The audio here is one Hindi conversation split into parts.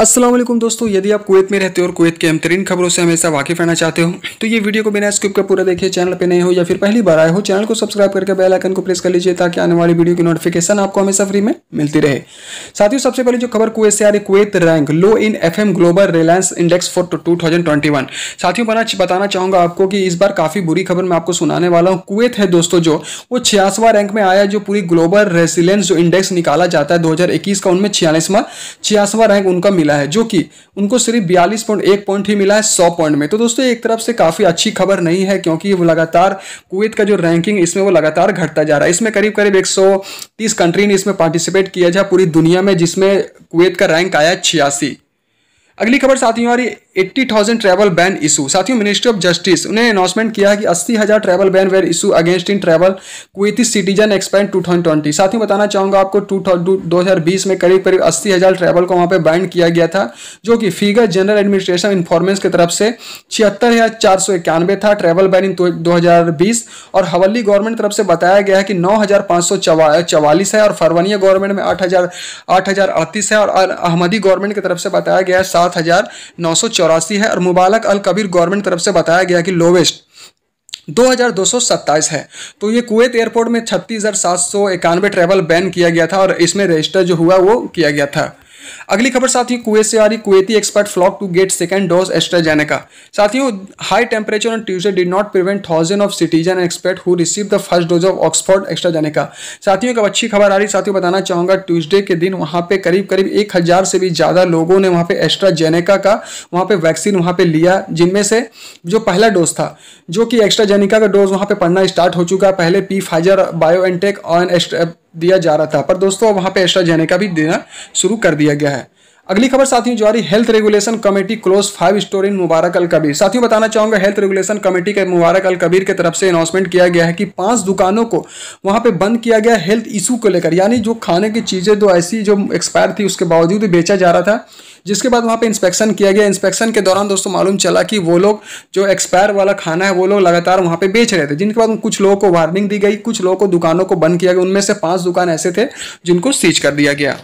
असलम दोस्तों यदि आप कुवैत में रहते हो और कुवैत के अहम खबरों से हमेशा वाकिफ रहना चाहते हो तो ये वीडियो को बिना स्किप के पूरा देखिए चैनल पे नए हो या फिर पहली बार आए हो चैनल को सब्सक्राइब करके बेल आइकन को प्रेस कर लीजिए ताकि आने वाली वीडियो की नोटिफिकेशन आपको हमेशा फ्री में मिलती रहे साथियों सबसे पहले जो खबर कुवैत से आ रही Kuwait rank low in F global reliance index for two साथियों बना बताना चाहूंगा आपको कि इस बार काफ़ी बुरी खबर मैं आपको सुनाने वाला हूँ कुवैत है दोस्तों जो वो छियासवा रैंक में आया जो पूरी ग्लोबल रेसिलेंस जो इंडेक्स निकाला जाता है दो का उनमें छियालीसवा छियासवा रैंक उनका मिला है जो कि उनको सिर्फ बयालीस पॉइंट एक पॉइंट ही मिला है सौ पॉइंट में तो दोस्तों एक तरफ से काफ़ी अच्छी खबर नहीं है क्योंकि वो लगातार कुवैत का जो रैंकिंग इसमें वो लगातार घटता जा रहा है इसमें करीब करीब एक सौ तीस कंट्री ने इसमें पार्टिसिपेट किया जा पूरी दुनिया में जिसमें कुवैत का रैंक आया छियासी अगली खबर साथियों हमारी eighty thousand travel ban issue साथियों मिनिस्ट्री ऑफ जस्टिस ने अनाउंसमेंट किया है कि अस्सी हज़ार travel ban were issue against in travel Kuwaiti citizen expand two thousand twenty साथियों बताना चाहूँगा आपको टू दो हज़ार बीस में करीब करीब अस्सी हज़ार ट्रैवल को वहाँ पर बैन किया गया था जो कि फिगर जनरल एडमिनिस्ट्रेशन इन्फॉर्मेंस की तरफ से छिहत्तर हज़ार चार सौ इक्यानवे था ट्रैवल बैन इन दो हज़ार बीस और हवली गवर्नमेंट तरफ से बताया गया है कि नौ हज़ार पाँच सौ चवालीस है और फरवनिया गवर्नमेंट में आठ हज़ार आठ हज़ार अड़तीस है और अहमदी गवर्नमेंट की तरफ से बताया गया है सात हज़ार नौ सौ चौरासी है और मुबालक अल कबीर गवर्नमेंट तरफ से बताया गया कि लोवेस्ट 2227 है तो ये कुवैत एयरपोर्ट में छत्तीस हज़ार सात सौ ट्रैवल बैन किया गया था और इसमें रजिस्टर जो हुआ वो किया गया था अगली खबर साथियों कुएत से आ रही Kuwaiti expert flock to get second dose AstraZeneca साथियों high temperature on Tuesday did not prevent thousand of citizen expert who receive the first dose of Oxford AstraZeneca साथियों एक अच्छी खबर आ रही साथियों बताना चाहूंगा ट्यूजडे के दिन वहां पर करीब करीब एक से भी ज़्यादा लोगों ने वहां पर एस्ट्राजेनेका का वहां पर वैक्सीन वहां पर लिया जिनमें से जो पहला डोज था जो कि एक्स्ट्राजेनेका का डोज वहां पर पढ़ना स्टार्ट हो चुका है पहले पी फाइजर बायो एंटेक और दिया जा रहा था पर दोस्तों वहाँ पे एस्ट्राजेनेका भी देना शुरू कर दिया गया है अगली खबर साथियों जारी health regulation committee close five store in Mubarak Al Kabeer साथियों बताना चाहूंगा हेल्थ रेगुलेशन कमेटी के मुबारक अल कबीर की तरफ से अनाउंसमेंट किया गया है कि पांच दुकानों को वहां पे बंद किया गया हेल्थ इशू को लेकर यानी जो खाने की चीज़ें दो ऐसी जो एक्सपायर थी उसके बावजूद भी बेचा जा रहा था जिसके बाद वहाँ पे इंस्पेक्शन किया गया इंस्पेक्शन के दौरान दोस्तों मालूम चला कि वो लोग जो एक्सपायर वाला खाना है वो लोग लगातार वहाँ पे बेच रहे थे जिनके बाद कुछ लोगों को वार्निंग दी गई कुछ लोगों को दुकानों को बंद किया गया उनमें से पांच दुकान ऐसे थे जिनको सीज कर दिया गया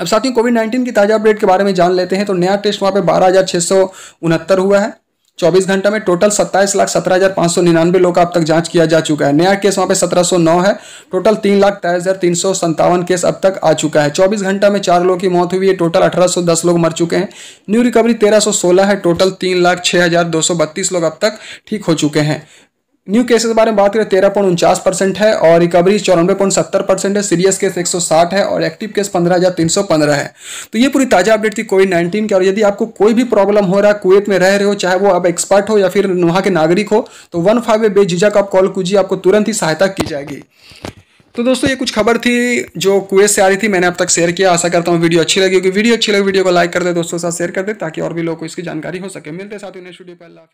अब साथियों कोविड नाइन्टीन की ताज़ा अपडेट के बारे में जान लेते हैं तो नया टेस्ट वहाँ पे बारह हज़ार सौ उनहत्तर हुआ है चौबीस घंटा में टोटल सत्ताईस लाख सत्रह हज़ार पाँच सौ निन्यानवे लोग का अब तक जांच किया जा चुका है नया केस वहाँ पे सत्रह सौ नौ है टोटल तीन लाख तेईस हज़ार तीन सौ संतावन केस अब तक आ चुका है चौबीस घंटा में चार लोगों की मौत हुई है टोटल अठारह सौ दस लोग मर चुके हैं न्यू रिकवरी तेरह सौ सोलह है टोटल तीन लाख छः हज़ार दो सौ बत्तीस लोग अब तक ठीक हो चुके हैं न्यू केसेस के बारे में बात करें तेरह पॉइंट उनचास परसेंट है और रिकवरी चौरानवे पॉइंट सत्तर परसेंट है सीरियस केस एक सौ साठ है और एक्टिव केस पंद्रह हज़ार तीन सौ पंद्रह है तो ये पूरी ताज़ा अपडेट थी कोविड नाइन्टीन की और यदि आपको कोई भी प्रॉब्लम हो रहा है कुवैत में रह रहे हो चाहे वो आप एक्सपर्ट हो या फिर वहाँ के नागरिक हो तो वन फाइव ए बेझिझक आप कॉल कीजिए आपको तुरंत ही सहायता की जाएगी तो दोस्तों ये कुछ खबर थी जो कुवैत से आ रही थी मैंने अब तक शेयर किया आशा करता हूँ वीडियो अच्छी लगी वीडियो अच्छी लगी वीडियो को लाइक कर दे दोस्तों के साथ शेयर कर दे ताकि और भी लोग को इसकी जानकारी हो सके मिलते साथ ही नेक्स्ट वीडियो पर